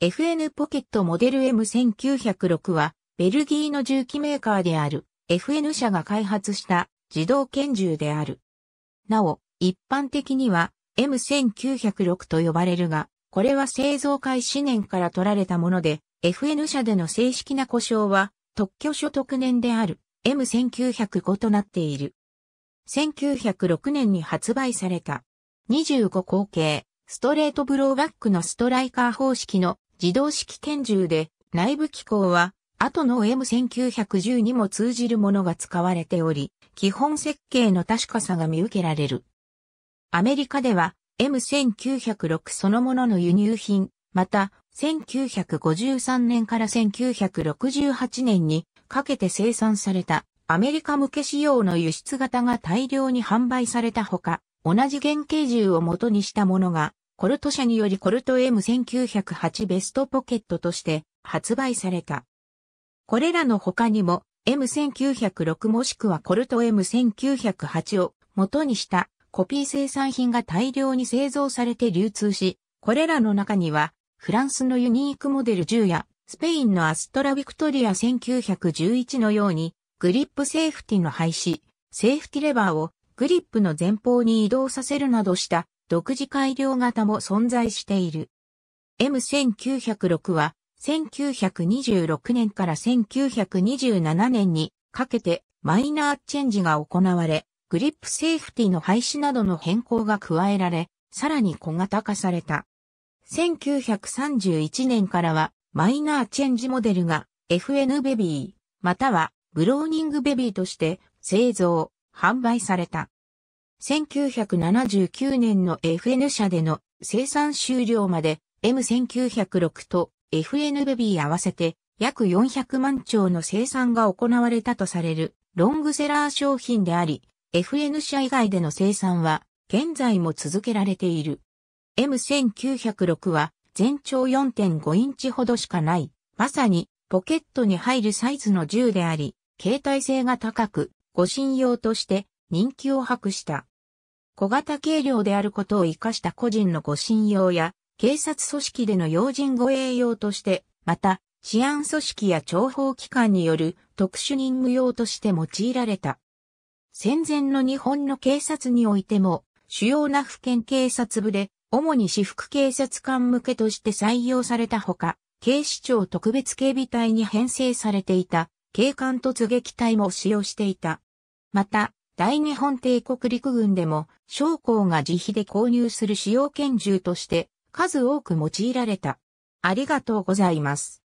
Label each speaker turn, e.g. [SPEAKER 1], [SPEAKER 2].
[SPEAKER 1] FN ポケットモデル M1906 は、ベルギーの銃器メーカーである FN 社が開発した自動拳銃である。なお、一般的には M1906 と呼ばれるが、これは製造開始年から取られたもので、FN 社での正式な故障は特許所得年である M1905 となっている。1906年に発売された25口径ストレートブローバックのストライカー方式の自動式拳銃で内部機構は後の M1910 にも通じるものが使われており、基本設計の確かさが見受けられる。アメリカでは M1906 そのものの輸入品、また1953年から1968年にかけて生産されたアメリカ向け仕様の輸出型が大量に販売されたほか、同じ原型銃を元にしたものがコルト社によりコルト M1908 ベストポケットとして発売された。これらの他にも M1906 もしくはコルト M1908 を元にしたコピー生産品が大量に製造されて流通し、これらの中にはフランスのユニークモデル10やスペインのアストラビクトリア1911のようにグリップセーフティの廃止、セーフティレバーをグリップの前方に移動させるなどした独自改良型も存在している。M1906 は1926年から1927年にかけてマイナーチェンジが行われ、グリップセーフティの廃止などの変更が加えられ、さらに小型化された。1931年からはマイナーチェンジモデルが FN ベビーまたはブローニングベビーとして製造、販売された。1979年の FN 社での生産終了まで M1906 と FN ベビー合わせて約400万丁の生産が行われたとされるロングセラー商品であり、FN 社以外での生産は現在も続けられている。M1906 は全長4.5インチほどしかない、まさにポケットに入るサイズの銃であり、携帯性が高く、護身用として人気を博した。小型軽量であることを活かした個人の護身用や、警察組織での要人護衛用として、また、治安組織や諜報機関による特殊任務用として用いられた。戦前の日本の警察においても、主要な府県警察部で、主に私服警察官向けとして採用されたほか、警視庁特別警備隊に編成されていた、警官突撃隊も使用していた。また、大日本帝国陸軍でも将校が自費で購入する使用拳銃として数多く用いられた。ありがとうございます。